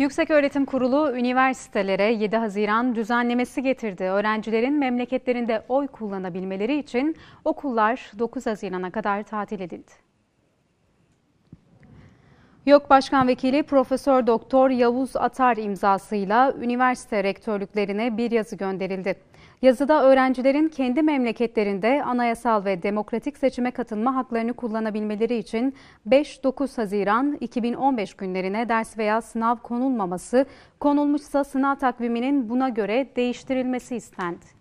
Yükseköğretim Kurulu üniversitelere 7 Haziran düzenlemesi getirdi. Öğrencilerin memleketlerinde oy kullanabilmeleri için okullar 9 Haziran'a kadar tatil edildi. YÖK Başkan Vekili Profesör Doktor Yavuz Atar imzasıyla üniversite rektörlüklerine bir yazı gönderildi. Yazıda öğrencilerin kendi memleketlerinde anayasal ve demokratik seçime katılma haklarını kullanabilmeleri için 5-9 Haziran 2015 günlerine ders veya sınav konulmaması, konulmuşsa sınav takviminin buna göre değiştirilmesi istendi.